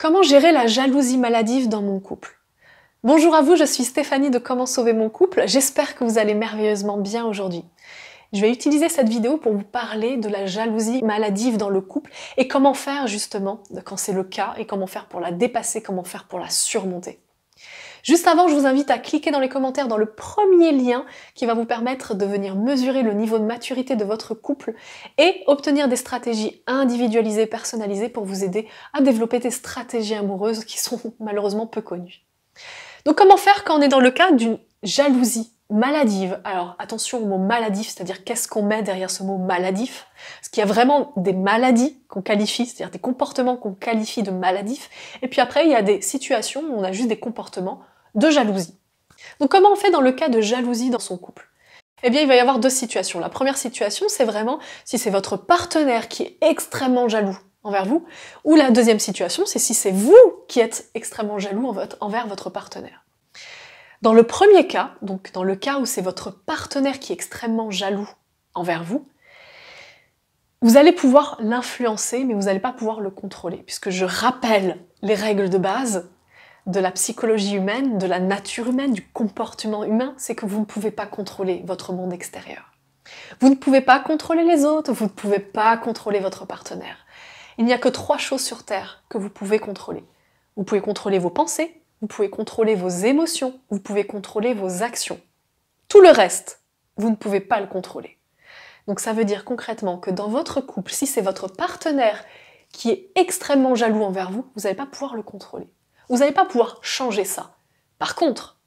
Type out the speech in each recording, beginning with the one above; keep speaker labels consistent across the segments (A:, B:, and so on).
A: Comment gérer la jalousie maladive dans mon couple Bonjour à vous, je suis Stéphanie de Comment sauver mon couple. J'espère que vous allez merveilleusement bien aujourd'hui. Je vais utiliser cette vidéo pour vous parler de la jalousie maladive dans le couple et comment faire justement quand c'est le cas et comment faire pour la dépasser, comment faire pour la surmonter. Juste avant, je vous invite à cliquer dans les commentaires dans le premier lien qui va vous permettre de venir mesurer le niveau de maturité de votre couple et obtenir des stratégies individualisées, personnalisées pour vous aider à développer des stratégies amoureuses qui sont malheureusement peu connues. Donc comment faire quand on est dans le cas d'une jalousie maladive. Alors attention au mot maladif, c'est-à-dire qu'est-ce qu'on met derrière ce mot maladif Parce qu'il y a vraiment des maladies qu'on qualifie, c'est-à-dire des comportements qu'on qualifie de maladifs. Et puis après, il y a des situations où on a juste des comportements de jalousie. Donc comment on fait dans le cas de jalousie dans son couple eh bien, il va y avoir deux situations. La première situation, c'est vraiment si c'est votre partenaire qui est extrêmement jaloux envers vous, ou la deuxième situation, c'est si c'est vous qui êtes extrêmement jaloux envers votre partenaire. Dans le premier cas, donc dans le cas où c'est votre partenaire qui est extrêmement jaloux envers vous, vous allez pouvoir l'influencer, mais vous n'allez pas pouvoir le contrôler, puisque je rappelle les règles de base de la psychologie humaine, de la nature humaine, du comportement humain, c'est que vous ne pouvez pas contrôler votre monde extérieur. Vous ne pouvez pas contrôler les autres, vous ne pouvez pas contrôler votre partenaire. Il n'y a que trois choses sur Terre que vous pouvez contrôler. Vous pouvez contrôler vos pensées, vous pouvez contrôler vos émotions, vous pouvez contrôler vos actions. Tout le reste, vous ne pouvez pas le contrôler. Donc ça veut dire concrètement que dans votre couple, si c'est votre partenaire qui est extrêmement jaloux envers vous, vous n'allez pas pouvoir le contrôler. Vous n'allez pas pouvoir changer ça. Par contre,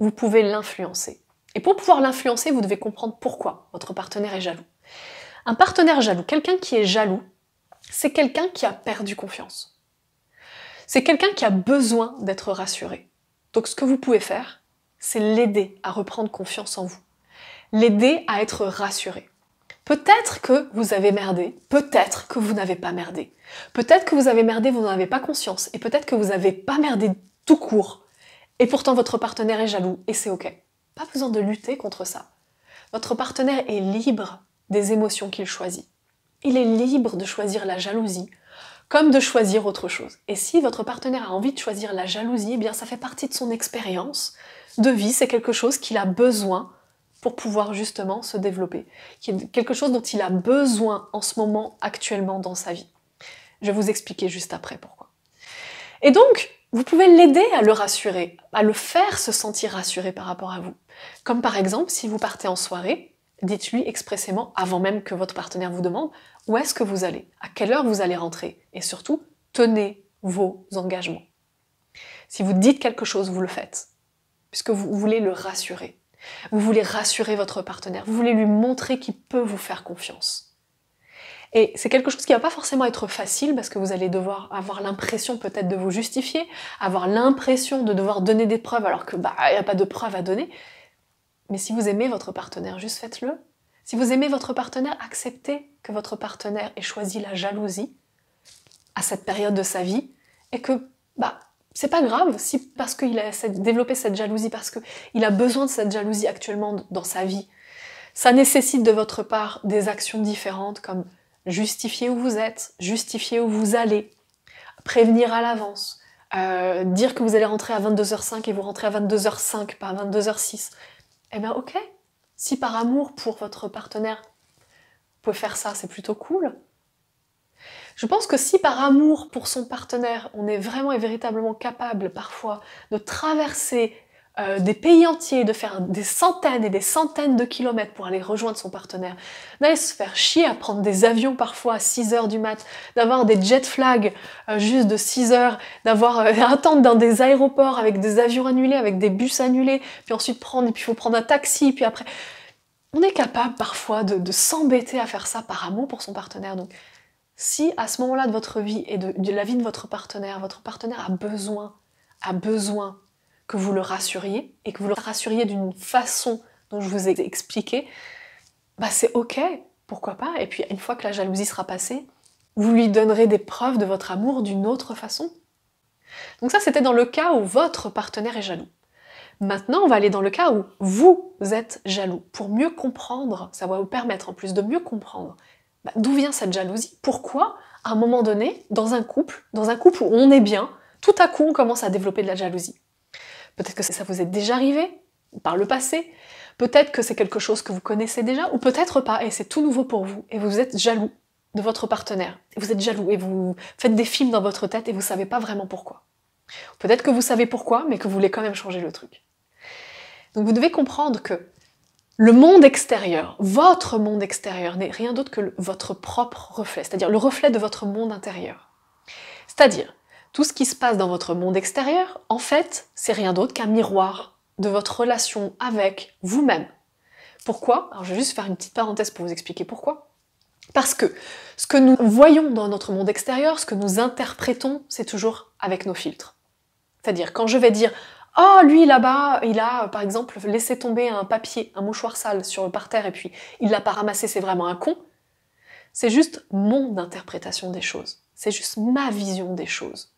A: vous pouvez l'influencer. Et pour pouvoir l'influencer, vous devez comprendre pourquoi votre partenaire est jaloux. Un partenaire jaloux, quelqu'un qui est jaloux, c'est quelqu'un qui a perdu confiance. C'est quelqu'un qui a besoin d'être rassuré. Donc ce que vous pouvez faire, c'est l'aider à reprendre confiance en vous. L'aider à être rassuré. Peut-être que vous avez merdé, peut-être que vous n'avez pas merdé. Peut-être que vous avez merdé, vous n'en avez pas conscience, et peut-être que vous n'avez pas merdé tout court. Et pourtant votre partenaire est jaloux, et c'est ok. Pas besoin de lutter contre ça. Votre partenaire est libre des émotions qu'il choisit. Il est libre de choisir la jalousie, comme de choisir autre chose. Et si votre partenaire a envie de choisir la jalousie, eh bien ça fait partie de son expérience de vie, c'est quelque chose qu'il a besoin pour pouvoir justement se développer, quelque chose dont il a besoin en ce moment actuellement dans sa vie. Je vais vous expliquer juste après pourquoi. Et donc, vous pouvez l'aider à le rassurer, à le faire se sentir rassuré par rapport à vous. Comme par exemple, si vous partez en soirée, dites-lui expressément avant même que votre partenaire vous demande où est-ce que vous allez, à quelle heure vous allez rentrer, et surtout, tenez vos engagements. Si vous dites quelque chose, vous le faites, puisque vous voulez le rassurer. Vous voulez rassurer votre partenaire, vous voulez lui montrer qu'il peut vous faire confiance. Et c'est quelque chose qui va pas forcément être facile parce que vous allez devoir avoir l'impression peut-être de vous justifier, avoir l'impression de devoir donner des preuves alors que bah il n'y a pas de preuves à donner. Mais si vous aimez votre partenaire, juste faites-le. Si vous aimez votre partenaire, acceptez que votre partenaire ait choisi la jalousie à cette période de sa vie et que bah c'est pas grave si parce qu'il a développé cette jalousie parce qu'il a besoin de cette jalousie actuellement dans sa vie. Ça nécessite de votre part des actions différentes comme justifier où vous êtes, justifier où vous allez, prévenir à l'avance, euh, dire que vous allez rentrer à 22h05 et vous rentrez à 22h05, pas à 22h06 eh bien ok, si par amour pour votre partenaire, vous pouvez faire ça, c'est plutôt cool. Je pense que si par amour pour son partenaire, on est vraiment et véritablement capable parfois de traverser euh, des pays entiers, de faire des centaines et des centaines de kilomètres pour aller rejoindre son partenaire, d'aller se faire chier à prendre des avions parfois à 6 heures du mat, d'avoir des jet flags euh, juste de 6 heures, d'avoir euh, attendre dans des aéroports avec des avions annulés, avec des bus annulés, puis ensuite prendre, et puis il faut prendre un taxi, puis après. On est capable parfois de, s'embêter à faire ça par amour pour son partenaire. Donc, si à ce moment-là de votre vie et de la vie de votre partenaire, votre partenaire a besoin, a besoin que vous le rassuriez et que vous le rassuriez d'une façon dont je vous ai expliqué, bah c'est ok, pourquoi pas. Et puis une fois que la jalousie sera passée, vous lui donnerez des preuves de votre amour d'une autre façon. Donc ça, c'était dans le cas où votre partenaire est jaloux. Maintenant, on va aller dans le cas où vous êtes jaloux. Pour mieux comprendre, ça va vous permettre en plus de mieux comprendre bah, d'où vient cette jalousie, pourquoi, à un moment donné, dans un couple, dans un couple où on est bien, tout à coup, on commence à développer de la jalousie. Peut-être que ça vous est déjà arrivé par le passé. Peut-être que c'est quelque chose que vous connaissez déjà, ou peut-être pas, et c'est tout nouveau pour vous, et vous êtes jaloux de votre partenaire. Vous êtes jaloux et vous faites des films dans votre tête et vous savez pas vraiment pourquoi. Peut-être que vous savez pourquoi, mais que vous voulez quand même changer le truc. Donc vous devez comprendre que le monde extérieur, votre monde extérieur, n'est rien d'autre que votre propre reflet, c'est-à-dire le reflet de votre monde intérieur. C'est-à-dire, tout ce qui se passe dans votre monde extérieur, en fait, c'est rien d'autre qu'un miroir de votre relation avec vous-même. Pourquoi Alors je vais juste faire une petite parenthèse pour vous expliquer pourquoi. Parce que ce que nous voyons dans notre monde extérieur, ce que nous interprétons, c'est toujours avec nos filtres. C'est-à-dire quand je vais dire oh, lui là-bas, il a par exemple laissé tomber un papier, un mouchoir sale sur le parterre et puis il l'a pas ramassé, c'est vraiment un con. C'est juste mon interprétation des choses. C'est juste ma vision des choses.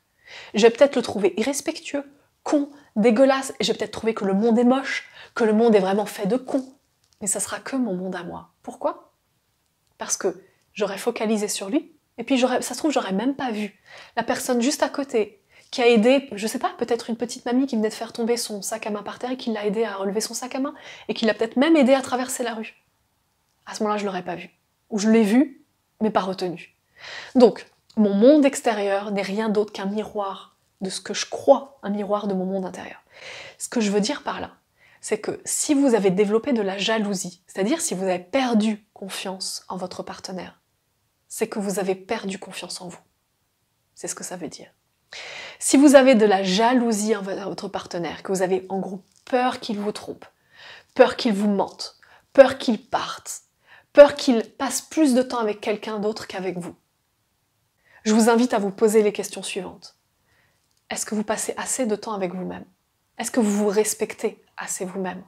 A: Je vais peut-être le trouver irrespectueux, con, dégueulasse, et je vais peut-être trouver que le monde est moche, que le monde est vraiment fait de cons. Mais ça sera que mon monde à moi. Pourquoi Parce que j'aurais focalisé sur lui, et puis ça se trouve, j'aurais même pas vu la personne juste à côté qui a aidé, je sais pas, peut-être une petite mamie qui venait de faire tomber son sac à main par terre et qui l'a aidé à relever son sac à main, et qui l'a peut-être même aidé à traverser la rue. À ce moment-là, je l'aurais pas vu. Ou je l'ai vu, mais pas retenu. Donc, mon monde extérieur n'est rien d'autre qu'un miroir de ce que je crois, un miroir de mon monde intérieur. Ce que je veux dire par là, c'est que si vous avez développé de la jalousie, c'est-à-dire si vous avez perdu confiance en votre partenaire, c'est que vous avez perdu confiance en vous. C'est ce que ça veut dire. Si vous avez de la jalousie envers votre partenaire, que vous avez en gros peur qu'il vous trompe, peur qu'il vous mente, peur qu'il parte, peur qu'il passe plus de temps avec quelqu'un d'autre qu'avec vous, je vous invite à vous poser les questions suivantes. Est-ce que vous passez assez de temps avec vous-même Est-ce que vous vous respectez assez vous-même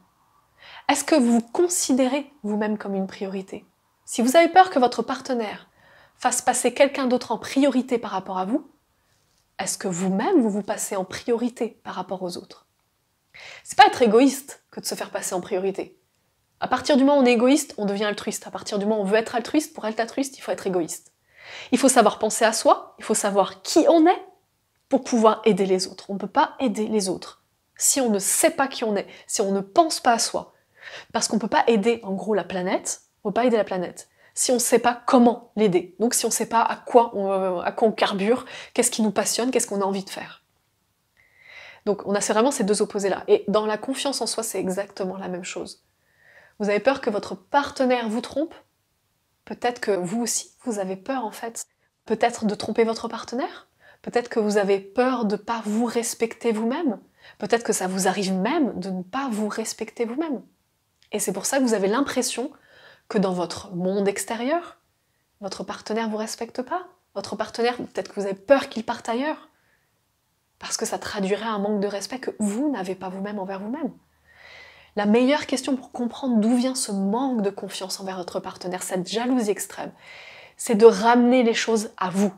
A: Est-ce que vous considérez vous-même comme une priorité Si vous avez peur que votre partenaire fasse passer quelqu'un d'autre en priorité par rapport à vous, est-ce que vous-même vous vous passez en priorité par rapport aux autres C'est pas être égoïste que de se faire passer en priorité. À partir du moment où on est égoïste, on devient altruiste. À partir du moment où on veut être altruiste, pour être altruiste, il faut être égoïste. Il faut savoir penser à soi, il faut savoir qui on est pour pouvoir aider les autres. On ne peut pas aider les autres si on ne sait pas qui on est, si on ne pense pas à soi. Parce qu'on ne peut pas aider en gros la planète, on ne peut pas aider la planète si on ne sait pas comment l'aider. Donc si on ne sait pas à quoi on, carbure, qu'est-ce qui nous passionne, qu'est-ce qu'on a envie de faire. Donc on a vraiment ces deux opposés-là. Et dans la confiance en soi, c'est exactement la même chose. Vous avez peur que votre partenaire vous trompe Peut-être que vous aussi, vous avez peur en fait. Peut-être de tromper votre partenaire. Peut-être que vous avez peur de ne pas vous respecter vous-même. Peut-être que ça vous arrive même de ne pas vous respecter vous-même. Et c'est pour ça que vous avez l'impression que dans votre monde extérieur, votre partenaire vous respecte pas. Votre partenaire, peut-être que vous avez peur qu'il parte ailleurs. Parce que ça traduirait un manque de respect que vous n'avez pas vous-même envers vous-même. La meilleure question pour comprendre d'où vient ce manque de confiance envers votre partenaire, cette jalousie extrême, c'est de ramener les choses à vous.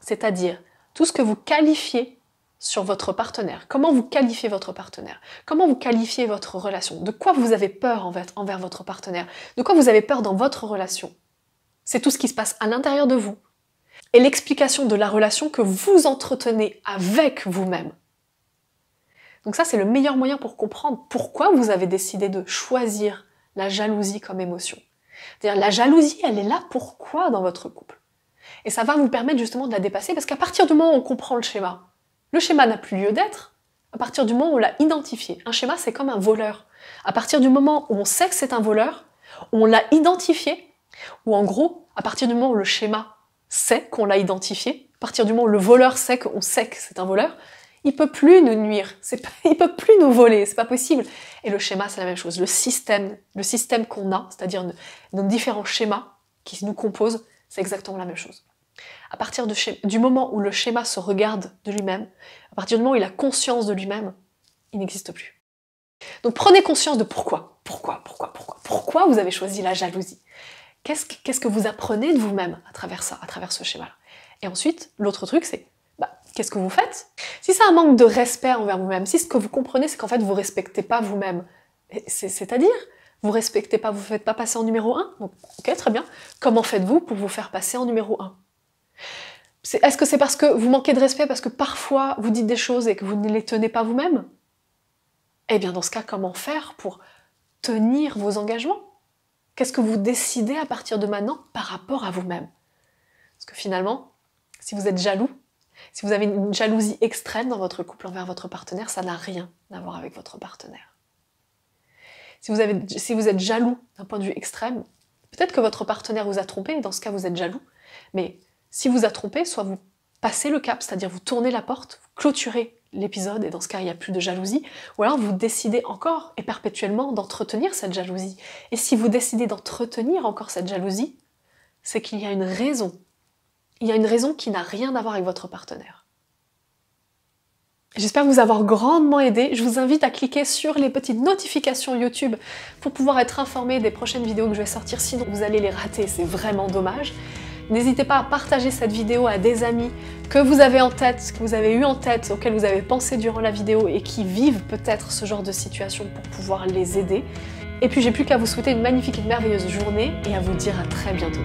A: C'est-à-dire tout ce que vous qualifiez sur votre partenaire. Comment vous qualifiez votre partenaire Comment vous qualifiez votre relation De quoi vous avez peur envers, votre partenaire De quoi vous avez peur dans votre relation C'est tout ce qui se passe à l'intérieur de vous. Et l'explication de la relation que vous entretenez avec vous-même. Donc ça, c'est le meilleur moyen pour comprendre pourquoi vous avez décidé de choisir la jalousie comme émotion. C'est-à-dire, la jalousie, elle est là pourquoi dans votre couple Et ça va vous permettre justement de la dépasser, parce qu'à partir du moment où on comprend le schéma, le schéma n'a plus lieu d'être, à partir du moment où on l'a identifié. Un schéma, c'est comme un voleur. À partir du moment où on sait que c'est un voleur, on l'a identifié, ou en gros, à partir du moment où le schéma sait qu'on l'a identifié, à partir du moment où le voleur sait qu'on sait que c'est un voleur, il peut plus nous nuire, c'est ne il peut plus nous voler, c'est pas possible. Et le schéma, c'est la même chose. Le système, le système qu'on a, c'est-à-dire nos différents schémas qui nous composent, c'est exactement la même chose. À partir du moment où le schéma se regarde de lui-même, à partir du moment où il a conscience de lui-même, il n'existe plus. Donc prenez conscience de pourquoi, pourquoi, pourquoi, pourquoi, pourquoi vous avez choisi la jalousie. Qu'est-ce que, qu'est-ce que vous apprenez de vous-même à travers ça, à travers ce schéma-là Et ensuite, l'autre truc, c'est qu'est-ce que vous faites Si c'est un manque de respect envers vous-même, si ce que vous comprenez, c'est qu'en fait, vous respectez pas vous-même, c'est-à-dire, vous respectez pas, vous faites pas passer en numéro 1, donc, ok, très bien, comment faites-vous pour vous faire passer en numéro 1 Est-ce que c'est parce que vous manquez de respect, parce que parfois vous dites des choses et que vous ne les tenez pas vous-même Eh bien, dans ce cas, comment faire pour tenir vos engagements Qu'est-ce que vous décidez à partir de maintenant par rapport à vous-même Parce que finalement, si vous êtes jaloux, si vous avez une jalousie extrême dans votre couple envers votre partenaire, ça n'a rien à voir avec votre partenaire. Si vous, avez, si vous êtes jaloux d'un point de vue extrême, peut-être que votre partenaire vous a trompé, dans ce cas vous êtes jaloux, mais si vous a trompé, soit vous passez le cap, c'est-à-dire vous tournez la porte, vous clôturez l'épisode, et dans ce cas il n'y a plus de jalousie, ou alors vous décidez encore et perpétuellement d'entretenir cette jalousie. Et si vous décidez d'entretenir encore cette jalousie, c'est qu'il y a une raison il y a une raison qui n'a rien à voir avec votre partenaire. J'espère vous avoir grandement aidé. Je vous invite à cliquer sur les petites notifications YouTube pour pouvoir être informé des prochaines vidéos que je vais sortir, sinon vous allez les rater, c'est vraiment dommage. N'hésitez pas à partager cette vidéo à des amis que vous avez en tête, que vous avez eu en tête, auxquels vous avez pensé durant la vidéo et qui vivent peut-être ce genre de situation pour pouvoir les aider. Et puis j'ai plus qu'à vous souhaiter une magnifique et merveilleuse journée et à vous dire à très bientôt.